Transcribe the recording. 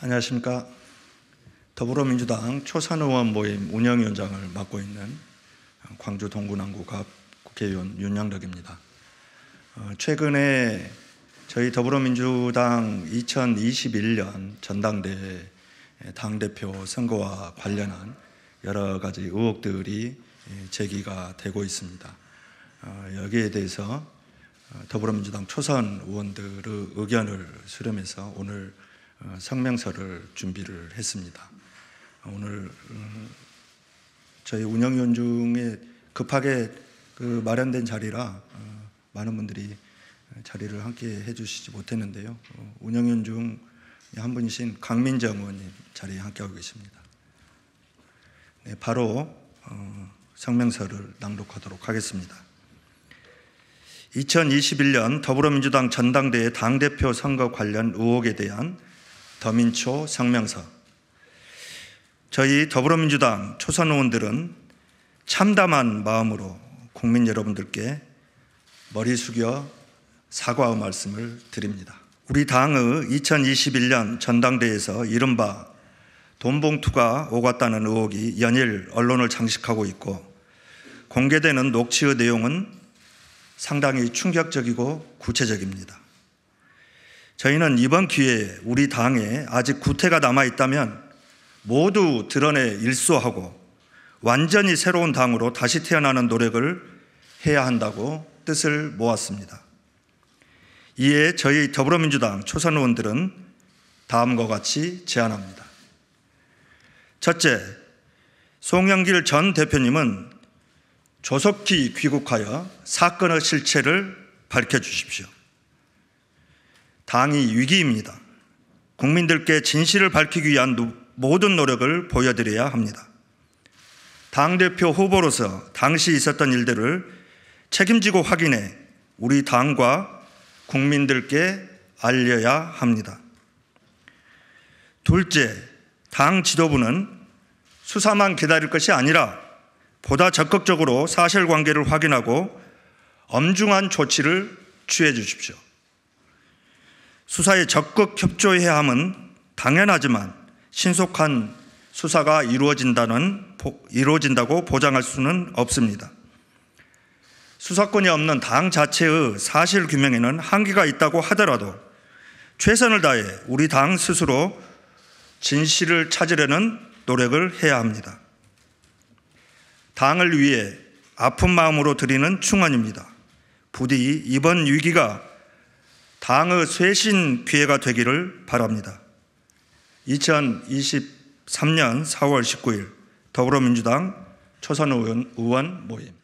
안녕하십니까. 더불어민주당 초선 의원 모임 운영위원장을 맡고 있는 광주 동구남구갑 국회의원 윤양덕입니다. 어, 최근에 저희 더불어민주당 2021년 전당대회 당대표 선거와 관련한 여러 가지 의혹들이 예, 제기가 되고 있습니다. 어, 여기에 대해서 어, 더불어민주당 초선 의원들의 의견을 수렴해서 오늘 어, 성명서를 준비를 했습니다. 오늘 어, 저희 운영위원 중에 급하게 그 마련된 자리라 어, 많은 분들이 자리를 함께 해주시지 못했는데요. 운영위원 중한 분이신 강민정 의원님 자리에 함께하고 계십니다. 네, 바로 성명서를 낭독하도록 하겠습니다. 2021년 더불어민주당 전당대회 당대표 선거 관련 의혹에 대한 더민초, 상명사. 저희 더불어민주당 초선 의원들은 참담한 마음으로 국민 여러분들께 머리 숙여 사과의 말씀을 드립니다. 우리 당의 2021년 전당대회에서 이른바 돈봉투가 오갔다는 의혹이 연일 언론을 장식하고 있고 공개되는 녹취의 내용은 상당히 충격적이고 구체적입니다. 저희는 이번 기회에 우리 당에 아직 구태가 남아 있다면 모두 드러내 일소하고 완전히 새로운 당으로 다시 태어나는 노력을 해야 한다고 뜻을 모았습니다. 이에 저희 더불어민주당 초선 의원들은 다음과 같이 제안합니다. 첫째, 송영길 전 대표님은 조속히 귀국하여 사건의 실체를 밝혀 주십시오. 당이 위기입니다. 국민들께 진실을 밝히기 위한 모든 노력을 보여드려야 합니다. 당대표 후보로서 당시 있었던 일들을 책임지고 확인해 우리 당과 국민들께 알려야 합니다. 둘째, 당 지도부는 수사만 기다릴 것이 아니라 보다 적극적으로 사실관계를 확인하고 엄중한 조치를 취해 주십시오. 수사에 적극 협조해야 함은 당연하지만 신속한 수사가 이루어진다는 이루어진다고 보장할 수는 없습니다. 수사권이 없는 당 자체의 사실 규명에는 한계가 있다고 하더라도 최선을 다해 우리 당 스스로 진실을 찾으려는 노력을 해야 합니다. 당을 위해 아픈 마음으로 드리는 충원입니다. 부디 이번 위기가 당의 쇄신 기회가 되기를 바랍니다. 2023년 4월 19일 더불어민주당 초선 의원, 모임